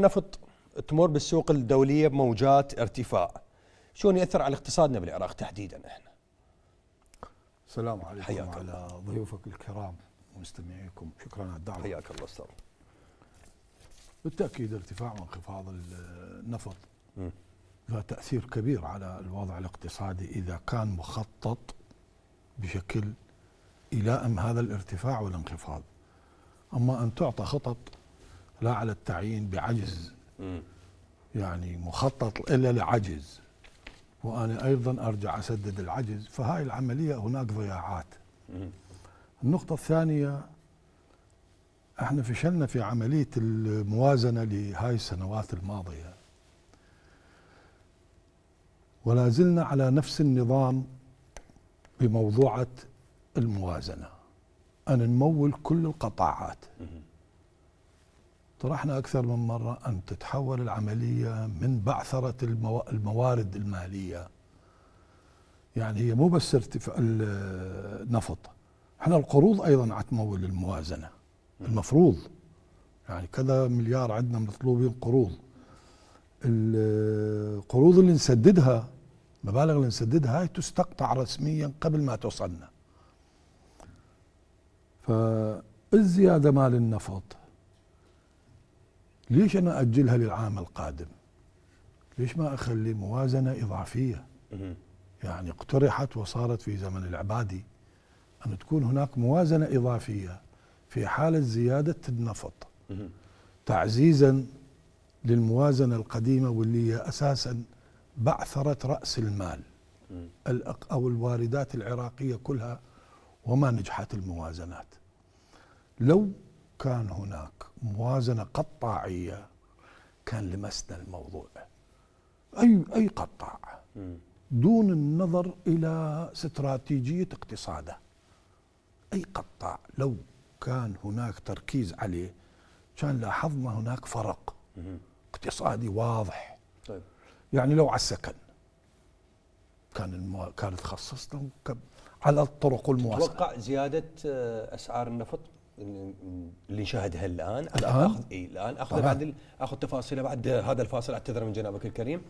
النفط تمر بالسوق الدولية بموجات ارتفاع شلون يأثر على اقتصادنا بالعراق تحديدا احنا السلام عليكم حياك على ضيوفك الكرام ومستمعيكم شكرا على الدعوة حياك الله استاذ بالتأكيد ارتفاع وانخفاض النفط له تأثير كبير على الوضع الاقتصادي إذا كان مخطط بشكل يلائم هذا الارتفاع والانخفاض أما أن تعطى خطط لا على التعيين بعجز يعني مخطط إلا لعجز وأنا أيضا أرجع أسدد العجز فهاي العملية هناك ضياعات النقطة الثانية احنا فشلنا في عملية الموازنة لهاي السنوات الماضية ولا زلنا على نفس النظام بموضوعة الموازنة أن نمول كل القطاعات طرحنا أكثر من مرة أن تتحول العملية من بعثرة الموارد المالية يعني هي مو بس ارتفاع النفط احنا القروض أيضا عتمول الموازنة المفروض يعني كذا مليار عندنا مطلوبين قروض القروض اللي نسددها المبالغ اللي نسددها هاي تستقطع رسميا قبل ما توصلنا فالزيادة مال النفط ليش انا اجلها للعام القادم ليش ما اخلي موازنه اضافيه يعني اقترحت وصارت في زمن العبادي ان تكون هناك موازنه اضافيه في حاله زياده النفط تعزيزا للموازنه القديمه واللي هي اساسا بعثره راس المال او الواردات العراقيه كلها وما نجحت الموازنات لو كان هناك موازنة قطاعية كان لمسنا الموضوع أي أي قطاع دون النظر إلى استراتيجية اقتصاده أي قطاع لو كان هناك تركيز عليه كان لاحظنا هناك فرق اقتصادي واضح طيب. يعني لو على السكن كان المو... كانت خصصنا على الطرق والمواصلات تتوقع زياده آه، اسعار النفط اللي نشاهدها الان الان اخذ إيه الان اخذ بعد اخذ تفاصيله بعد هذا الفاصل اعتذر من جنابك الكريم